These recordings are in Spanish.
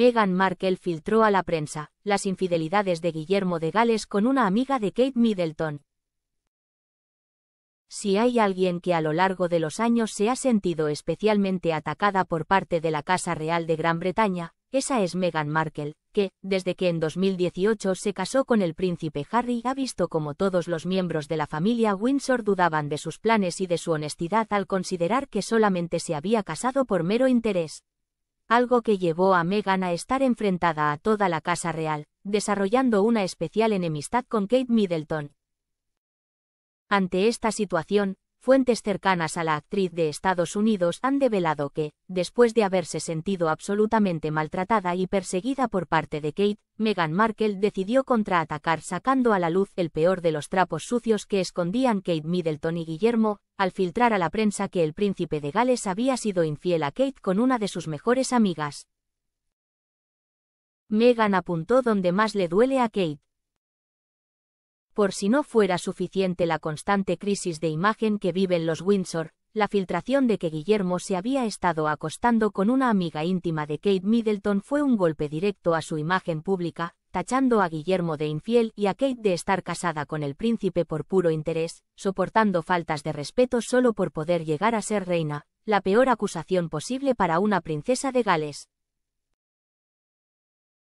Meghan Markle filtró a la prensa las infidelidades de Guillermo de Gales con una amiga de Kate Middleton. Si hay alguien que a lo largo de los años se ha sentido especialmente atacada por parte de la Casa Real de Gran Bretaña, esa es Meghan Markle, que, desde que en 2018 se casó con el príncipe Harry, ha visto como todos los miembros de la familia Windsor dudaban de sus planes y de su honestidad al considerar que solamente se había casado por mero interés algo que llevó a Meghan a estar enfrentada a toda la Casa Real, desarrollando una especial enemistad con Kate Middleton. Ante esta situación, Fuentes cercanas a la actriz de Estados Unidos han develado que, después de haberse sentido absolutamente maltratada y perseguida por parte de Kate, Meghan Markle decidió contraatacar sacando a la luz el peor de los trapos sucios que escondían Kate Middleton y Guillermo, al filtrar a la prensa que el príncipe de Gales había sido infiel a Kate con una de sus mejores amigas. Meghan apuntó donde más le duele a Kate. Por si no fuera suficiente la constante crisis de imagen que viven los Windsor, la filtración de que Guillermo se había estado acostando con una amiga íntima de Kate Middleton fue un golpe directo a su imagen pública, tachando a Guillermo de infiel y a Kate de estar casada con el príncipe por puro interés, soportando faltas de respeto solo por poder llegar a ser reina, la peor acusación posible para una princesa de Gales.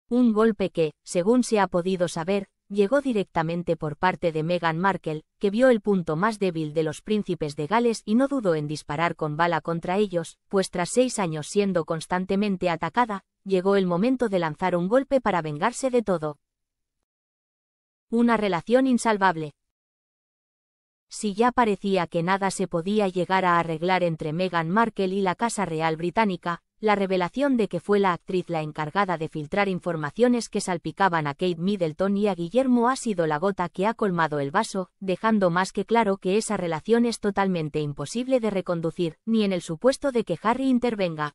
Un golpe que, según se ha podido saber, llegó directamente por parte de Meghan Markle, que vio el punto más débil de los príncipes de Gales y no dudó en disparar con bala contra ellos, pues tras seis años siendo constantemente atacada, llegó el momento de lanzar un golpe para vengarse de todo. Una relación insalvable. Si ya parecía que nada se podía llegar a arreglar entre Meghan Markle y la Casa Real Británica, la revelación de que fue la actriz la encargada de filtrar informaciones que salpicaban a Kate Middleton y a Guillermo ha sido la gota que ha colmado el vaso, dejando más que claro que esa relación es totalmente imposible de reconducir, ni en el supuesto de que Harry intervenga.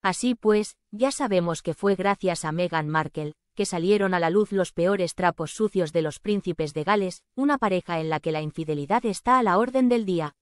Así pues, ya sabemos que fue gracias a Meghan Markle, que salieron a la luz los peores trapos sucios de los príncipes de Gales, una pareja en la que la infidelidad está a la orden del día.